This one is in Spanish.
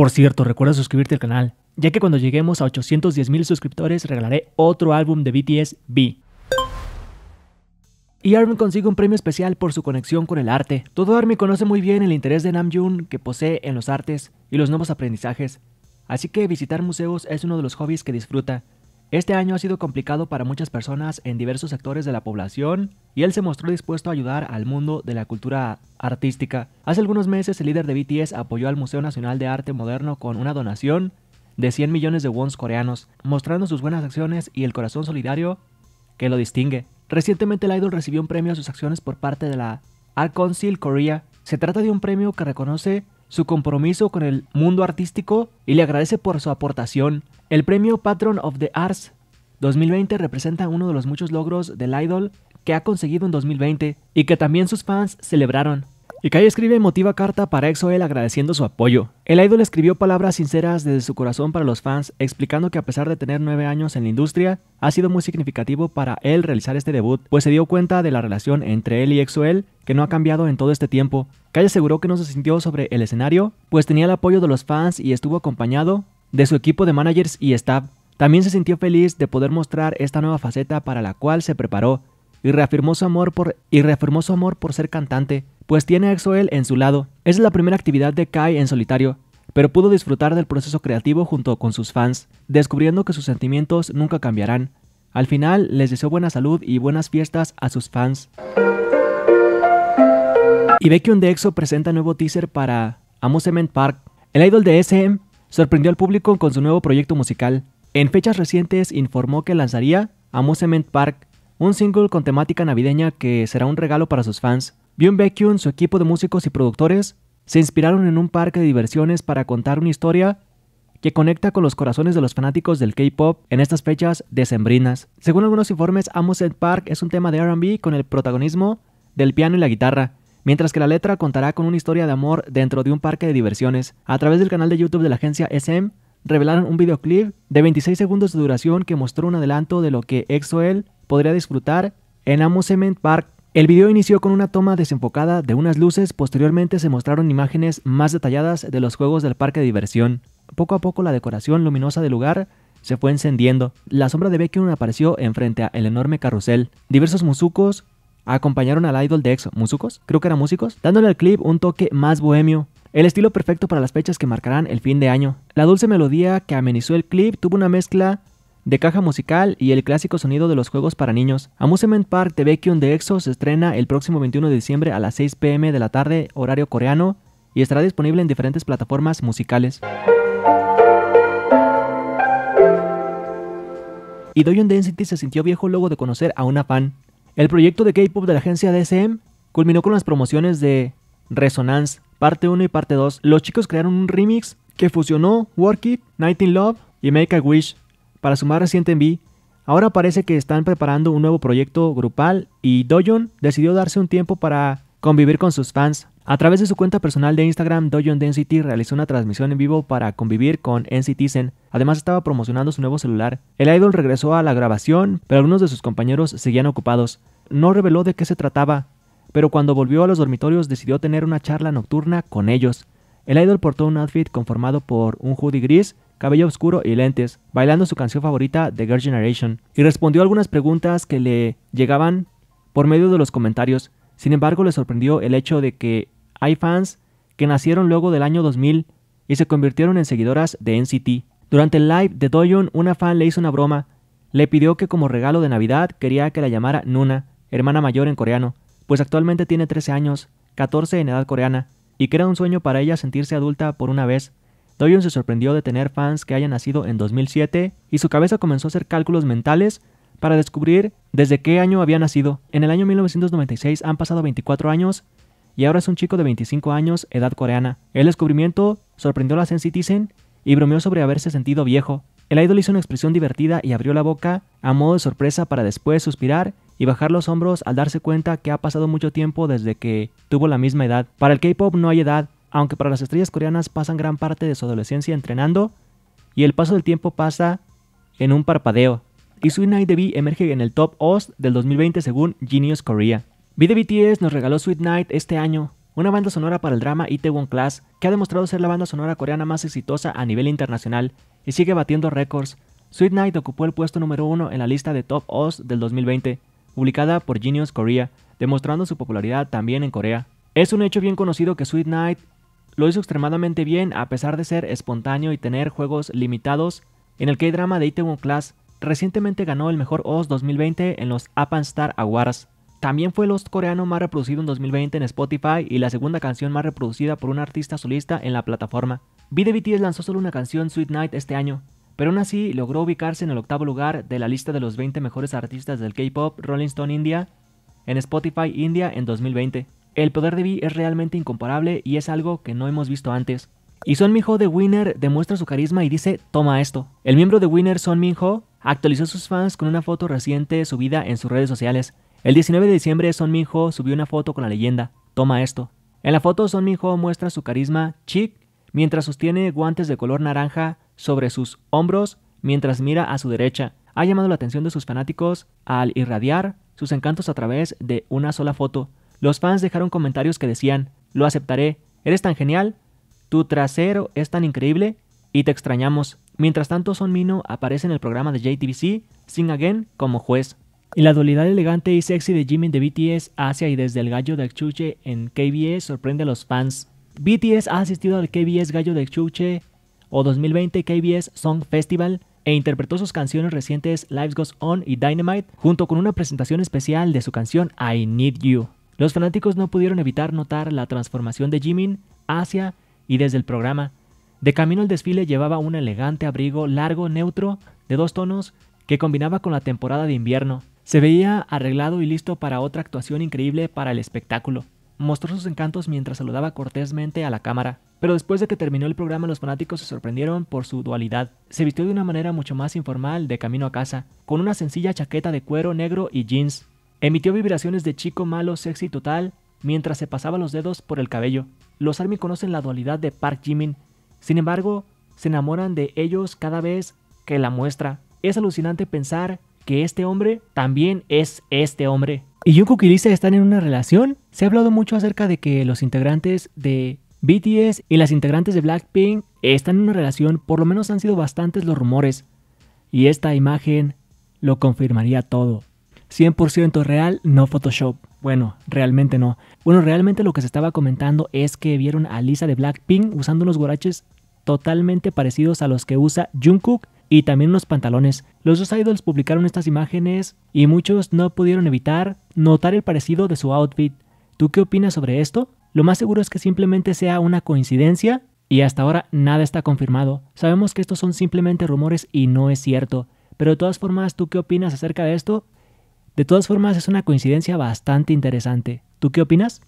Por cierto, recuerda suscribirte al canal, ya que cuando lleguemos a 810,000 mil suscriptores regalaré otro álbum de BTS B. Y Armin consigue un premio especial por su conexión con el arte. Todo Armin conoce muy bien el interés de Namjoon que posee en los artes y los nuevos aprendizajes, así que visitar museos es uno de los hobbies que disfruta, este año ha sido complicado para muchas personas en diversos sectores de la población y él se mostró dispuesto a ayudar al mundo de la cultura artística. Hace algunos meses el líder de BTS apoyó al Museo Nacional de Arte Moderno con una donación de 100 millones de wons coreanos, mostrando sus buenas acciones y el corazón solidario que lo distingue. Recientemente el idol recibió un premio a sus acciones por parte de la Art Council Korea. Se trata de un premio que reconoce su compromiso con el mundo artístico y le agradece por su aportación. El premio Patron of the Arts 2020 representa uno de los muchos logros del idol que ha conseguido en 2020 y que también sus fans celebraron. Y Kaya escribe emotiva carta para Exoel agradeciendo su apoyo. El idol escribió palabras sinceras desde su corazón para los fans, explicando que a pesar de tener nueve años en la industria, ha sido muy significativo para él realizar este debut, pues se dio cuenta de la relación entre él y Exoel que no ha cambiado en todo este tiempo. Kai aseguró que no se sintió sobre el escenario, pues tenía el apoyo de los fans y estuvo acompañado de su equipo de managers y staff. También se sintió feliz de poder mostrar esta nueva faceta para la cual se preparó y reafirmó su amor por, y reafirmó su amor por ser cantante pues tiene a Exoel en su lado. Es la primera actividad de Kai en solitario, pero pudo disfrutar del proceso creativo junto con sus fans, descubriendo que sus sentimientos nunca cambiarán. Al final, les deseo buena salud y buenas fiestas a sus fans. Y Baekhyun de EXO presenta nuevo teaser para Amusement Park. El idol de SM sorprendió al público con su nuevo proyecto musical. En fechas recientes informó que lanzaría Amusement Park, un single con temática navideña que será un regalo para sus fans. Byun Baekhyun, su equipo de músicos y productores, se inspiraron en un parque de diversiones para contar una historia que conecta con los corazones de los fanáticos del K-pop en estas fechas decembrinas. Según algunos informes, Amusement Park es un tema de RB con el protagonismo del piano y la guitarra, mientras que la letra contará con una historia de amor dentro de un parque de diversiones. A través del canal de YouTube de la agencia SM, revelaron un videoclip de 26 segundos de duración que mostró un adelanto de lo que EXO-L podría disfrutar en Amusement Park el video inició con una toma desenfocada de unas luces, posteriormente se mostraron imágenes más detalladas de los juegos del parque de diversión. Poco a poco la decoración luminosa del lugar se fue encendiendo. La sombra de Baekhyun apareció enfrente al enorme carrusel. Diversos musucos acompañaron al idol de EXO, músicos, creo que eran músicos, dándole al clip un toque más bohemio. El estilo perfecto para las fechas que marcarán el fin de año. La dulce melodía que amenizó el clip tuvo una mezcla de caja musical y el clásico sonido de los juegos para niños. Amusement Park TV de EXO se estrena el próximo 21 de diciembre a las 6 pm de la tarde, horario coreano, y estará disponible en diferentes plataformas musicales. Y Doyon Density se sintió viejo luego de conocer a una fan. El proyecto de K-pop de la agencia DSM culminó con las promociones de Resonance, parte 1 y parte 2. Los chicos crearon un remix que fusionó Work It, Night in Love y Make a Wish, para su más reciente ahora parece que están preparando un nuevo proyecto grupal y Dojon decidió darse un tiempo para convivir con sus fans. A través de su cuenta personal de Instagram, Dojon Density realizó una transmisión en vivo para convivir con NCTzen. Además estaba promocionando su nuevo celular. El idol regresó a la grabación, pero algunos de sus compañeros seguían ocupados. No reveló de qué se trataba, pero cuando volvió a los dormitorios decidió tener una charla nocturna con ellos. El idol portó un outfit conformado por un hoodie gris cabello oscuro y lentes, bailando su canción favorita The Girl Generation, y respondió algunas preguntas que le llegaban por medio de los comentarios. Sin embargo, le sorprendió el hecho de que hay fans que nacieron luego del año 2000 y se convirtieron en seguidoras de NCT. Durante el live de Doyon, una fan le hizo una broma. Le pidió que como regalo de Navidad quería que la llamara Nuna, hermana mayor en coreano, pues actualmente tiene 13 años, 14 en edad coreana, y que era un sueño para ella sentirse adulta por una vez. Doyon se sorprendió de tener fans que hayan nacido en 2007 y su cabeza comenzó a hacer cálculos mentales para descubrir desde qué año había nacido. En el año 1996 han pasado 24 años y ahora es un chico de 25 años, edad coreana. El descubrimiento sorprendió a la Sen Citizen y bromeó sobre haberse sentido viejo. El idol hizo una expresión divertida y abrió la boca a modo de sorpresa para después suspirar y bajar los hombros al darse cuenta que ha pasado mucho tiempo desde que tuvo la misma edad. Para el K-pop no hay edad, aunque para las estrellas coreanas pasan gran parte de su adolescencia entrenando, y el paso del tiempo pasa en un parpadeo. Y Sweet Night de emerge en el top OS del 2020 según Genius Korea. BDBTS nos regaló Sweet Night este año, una banda sonora para el drama Itaewon Class, que ha demostrado ser la banda sonora coreana más exitosa a nivel internacional y sigue batiendo récords. Sweet Night ocupó el puesto número uno en la lista de Top OS del 2020, publicada por Genius Korea, demostrando su popularidad también en Corea. Es un hecho bien conocido que Sweet Night lo hizo extremadamente bien a pesar de ser espontáneo y tener juegos limitados. En el K-drama de Itaewon Class recientemente ganó el mejor OS 2020 en los Apan Star Awards. También fue el host coreano más reproducido en 2020 en Spotify y la segunda canción más reproducida por un artista solista en la plataforma. BDBTS lanzó solo una canción, Sweet Night, este año, pero aún así logró ubicarse en el octavo lugar de la lista de los 20 mejores artistas del K-pop Rolling Stone India en Spotify India en 2020. El poder de Vi es realmente incomparable y es algo que no hemos visto antes. Y Son Min Ho de Winner demuestra su carisma y dice, toma esto. El miembro de Winner Son Min Ho actualizó a sus fans con una foto reciente subida en sus redes sociales. El 19 de diciembre Son Min Ho subió una foto con la leyenda, toma esto. En la foto Son Min Ho muestra su carisma chic mientras sostiene guantes de color naranja sobre sus hombros mientras mira a su derecha. Ha llamado la atención de sus fanáticos al irradiar sus encantos a través de una sola foto. Los fans dejaron comentarios que decían, lo aceptaré, eres tan genial, tu trasero es tan increíble y te extrañamos. Mientras tanto, Son Mino aparece en el programa de JTBC, Sing Again, como juez. Y la dualidad elegante y sexy de Jimin de BTS hacia y desde el gallo de Chuche en KBS sorprende a los fans. BTS ha asistido al KBS Gallo de Chuche o 2020 KBS Song Festival e interpretó sus canciones recientes Lives Goes On y Dynamite junto con una presentación especial de su canción I Need You. Los fanáticos no pudieron evitar notar la transformación de Jimin hacia y desde el programa. De camino al desfile llevaba un elegante abrigo largo neutro de dos tonos que combinaba con la temporada de invierno. Se veía arreglado y listo para otra actuación increíble para el espectáculo. Mostró sus encantos mientras saludaba cortésmente a la cámara. Pero después de que terminó el programa los fanáticos se sorprendieron por su dualidad. Se vistió de una manera mucho más informal de camino a casa, con una sencilla chaqueta de cuero negro y jeans. Emitió vibraciones de chico malo, sexy total, mientras se pasaba los dedos por el cabello. Los Army conocen la dualidad de Park Jimin, sin embargo, se enamoran de ellos cada vez que la muestra. Es alucinante pensar que este hombre también es este hombre. Y Jungkook y Lisa están en una relación. Se ha hablado mucho acerca de que los integrantes de BTS y las integrantes de Blackpink están en una relación, por lo menos han sido bastantes los rumores. Y esta imagen lo confirmaría todo. 100% real, no Photoshop. Bueno, realmente no. Bueno, realmente lo que se estaba comentando es que vieron a Lisa de Blackpink usando unos guaraches totalmente parecidos a los que usa Jungkook y también unos pantalones. Los dos idols publicaron estas imágenes y muchos no pudieron evitar notar el parecido de su outfit. ¿Tú qué opinas sobre esto? Lo más seguro es que simplemente sea una coincidencia y hasta ahora nada está confirmado. Sabemos que estos son simplemente rumores y no es cierto. Pero de todas formas, ¿tú qué opinas acerca de esto? De todas formas, es una coincidencia bastante interesante. ¿Tú qué opinas?